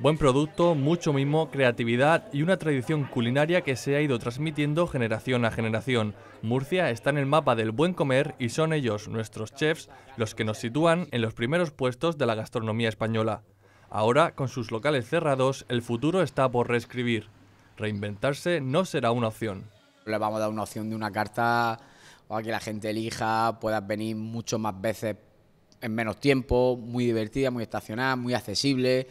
Buen producto, mucho mimo, creatividad y una tradición culinaria que se ha ido transmitiendo generación a generación. Murcia está en el mapa del buen comer y son ellos, nuestros chefs, los que nos sitúan en los primeros puestos de la gastronomía española. Ahora, con sus locales cerrados, el futuro está por reescribir. Reinventarse no será una opción. Le vamos a dar una opción de una carta para que la gente elija, puedas venir mucho más veces en menos tiempo, muy divertida, muy estacionada, muy accesible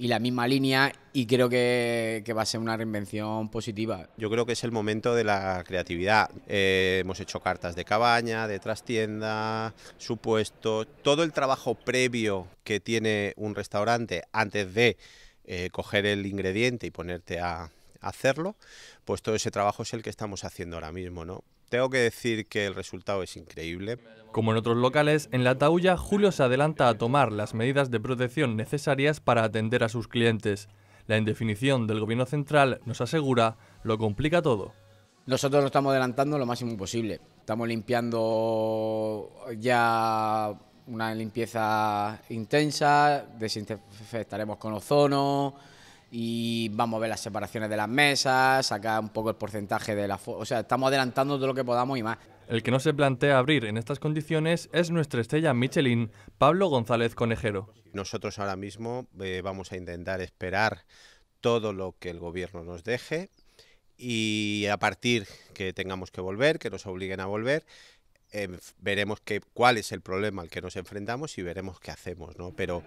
y la misma línea y creo que, va a ser una reinvención positiva. Yo creo que es el momento de la creatividad. Eh, hemos hecho cartas de cabaña, de trastienda, supuesto, todo el trabajo previo que tiene un restaurante antes de eh, coger el ingrediente y ponerte a hacerlo, pues todo ese trabajo es el que estamos haciendo ahora mismo, ¿no? Tengo que decir que el resultado es increíble. Como en otros locales, en la Taulla, Julio se adelanta a tomar las medidas de protección necesarias para atender a sus clientes. La indefinición del gobierno central, nos asegura, lo complica todo. Nosotros lo estamos adelantando lo máximo posible. Estamos limpiando ya una limpieza intensa, desinfectaremos con ozono, y vamos a ver las separaciones de las mesas, sacar un poco el porcentaje de la... O sea, estamos adelantando todo lo que podamos y más. El que no se plantea abrir en estas condiciones es nuestra estrella Michelin, Pablo González Conejero. Nosotros ahora mismo eh, vamos a intentar esperar todo lo que el gobierno nos deje y a partir que tengamos que volver, que nos obliguen a volver, Em, veremos que, cuál es el problema al que nos enfrentamos y veremos qué hacemos, ¿no? Pero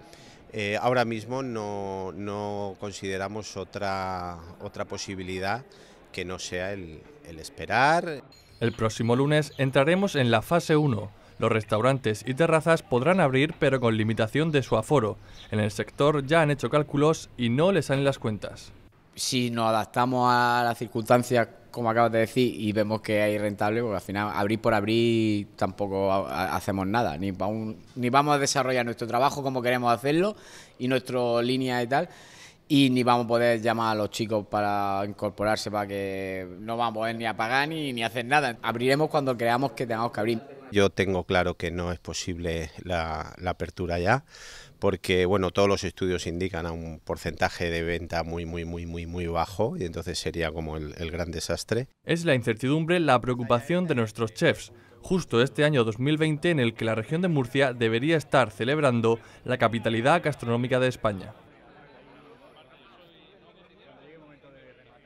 eh, ahora mismo no, no, consideramos otra, otra posibilidad que no sea el, el esperar. El próximo lunes entraremos en la fase 1. Los restaurantes y terrazas podrán abrir pero con limitación de su aforo. En el sector ya han hecho cálculos y no les salen las cuentas. Si nos adaptamos a las circunstancias como acabas de decir, y vemos que es rentable, porque al final abrir por abrir tampoco hacemos nada, ni, ni vamos a desarrollar nuestro trabajo como queremos hacerlo y nuestra línea y tal, y ni vamos a poder llamar a los chicos para incorporarse, para que no vamos a poder ni a pagar ni, ni hacer nada. Abriremos cuando creamos que tengamos que abrir. Yo tengo claro que no es posible la, apertura ya, porque bueno, todos los estudios indican a un porcentaje de venta muy, muy, muy, muy, muy bajo y entonces sería como el gran desastre. Es la incertidumbre la preocupación de nuestros chefs justo este año 2020 en el que la región de Murcia debería estar celebrando la capitalidad gastronómica de España.